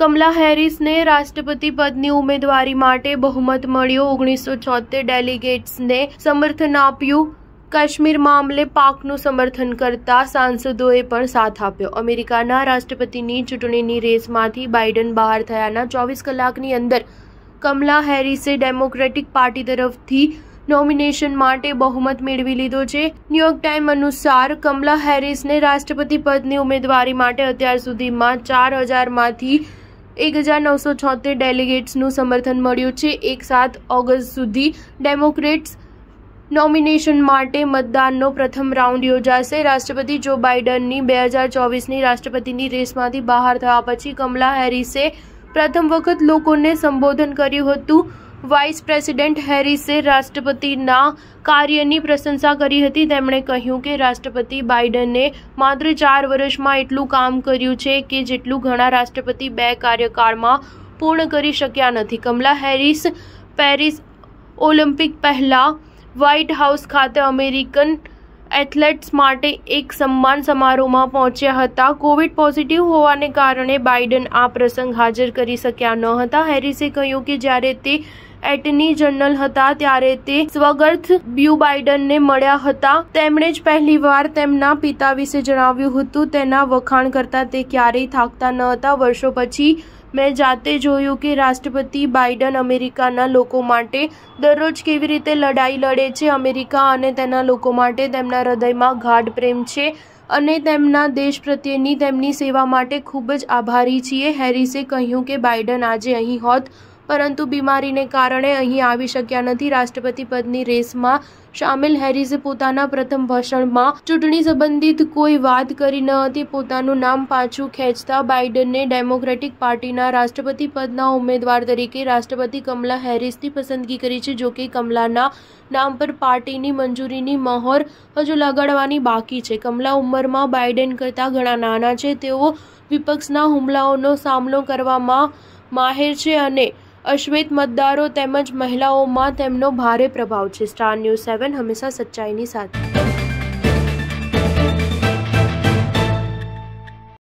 કમલા હેરિસને રાષ્ટ્રપતિ પદની ઉમેદવારી માટે બહુમત મળ્યો ઓગણીસો છોતેર ડેલિગેટ્સને સમર્થન આપ્યું કાશ્મીર મામલે પાકનું સમર્થન કરતા સાંસદોએ પણ સાથ આપ્યો અમેરિકાના રાષ્ટ્રપતિની ચૂંટણીની રેસમાંથી બાઇડન બહાર થયાના ચોવીસ કલાકની અંદર કમલા હેરિસે ડેમોક્રેટિક પાર્ટી તરફથી નોમિનેશન માટે બહુમત મેળવી લીધો છે ન્યુયોર્ક ટાઈમ અનુસાર કમલા હેરિસને રાષ્ટ્રપતિ પદની ઉમેદવારી માટે અત્યાર સુધીમાં ચાર હજારમાંથી માંથી 1976 डेलीगेट्स નું સમર્થન મળ્યું છે 1 7 ઓગસ્ટ સુધી ડેમોક્રેટ્સ નોમિનેશન માટે મતદાનનો પ્રથમ રાઉન્ડ યોજાશે રાષ્ટ્રપતિ જો બાઇડન ની 2024 ની રાષ્ટ્રપતિની રેસમાંથી બહાર થયા પછી कमला હેરીસે પ્રથમ વખત લોકોને સંબોધન કર્યું હતું વાઇસ પ્રેસિડેન્ટ હેરિસે રાષ્ટ્રપતિના કાર્યની પ્રશંસા કરી હતી તેમણે કહ્યું કે રાષ્ટ્રપતિ બાઇડને માત્ર ચાર વર્ષમાં એટલું કામ કર્યું છે કે જેટલું ઘણા રાષ્ટ્રપતિ બે કાર્યકાળમાં પૂર્ણ કરી શક્યા નથી કમલા હેરિસ પેરિસ ઓલિમ્પિક પહેલાં વ્હાઇટ હાઉસ ખાતે અમેરિકન એથ્લેટ સ્માર્ટ એક સન્માન સમારોહમાં પહોંચ્યા હતા કોવિડ પોઝિટિવ હોવાને કારણે બાઇડન આ પ્રસંગ હાજર કરી શક્યા ન હતા હેરીસે કહ્યું કે જો તે એટની જર્નલ હતા ત્યારે તે સ્વગર્ભ બ્યુ બાઇડન ને મળ્યા હતા તેમણે જ પહેલીવાર તેમના પિતા વિશે જણાવ્યું હતું તેના વખાણ કરતા તે ક્યારેય થાકતા ન હતા વર્ષો પછી મે જાતે જોયું કે રાષ્ટ્રપતિ બાઇડન અમેરિકાના લોકો માટે દરરોજ કેવી રીતે લડાઈ લડે છે અમેરિકા અને તેના લોકો માટે તેમનું હૃદયમાં ગાઢ પ્રેમ છે અને તેમના દેશ પ્રત્યે નિધ તેમની સેવા માટે ખૂબ જ આભારી છે હેરીસે કહ્યું કે બાઇડન આજે અહીં હોત પરંતુ બીમારીને કારણે અહીં આવી શક્યા નથી રાષ્ટ્રપતિ પદની રેસમાં શામિલ હેરિસે પોતાના પ્રથમ ભાષણમાં ચૂંટણી સંબંધિત કોઈ વાત કરી ન હતી પોતાનું નામ પાછું ખેંચતા બાઇડનને ડેમોક્રેટિક પાર્ટીના રાષ્ટ્રપતિ પદના ઉમેદવાર તરીકે રાષ્ટ્રપતિ કમલા હેરિસની પસંદગી કરી છે જોકે કમલાના નામ પર પાર્ટીની મંજૂરીની મહોર હજુ લગાડવાની બાકી છે કમલા ઉંમરમાં બાઇડેન કરતાં ઘણા નાના છે તેઓ વિપક્ષના હુમલાઓનો સામનો કરવામાં માહેર છે અને अश्वेत मतदाताओं एवं महिलाओं में તેમનો ભારે પ્રભાવ છે સ્ટાર ન્યૂ 7 હંમેશા સચ્ચાઈની સાથ છે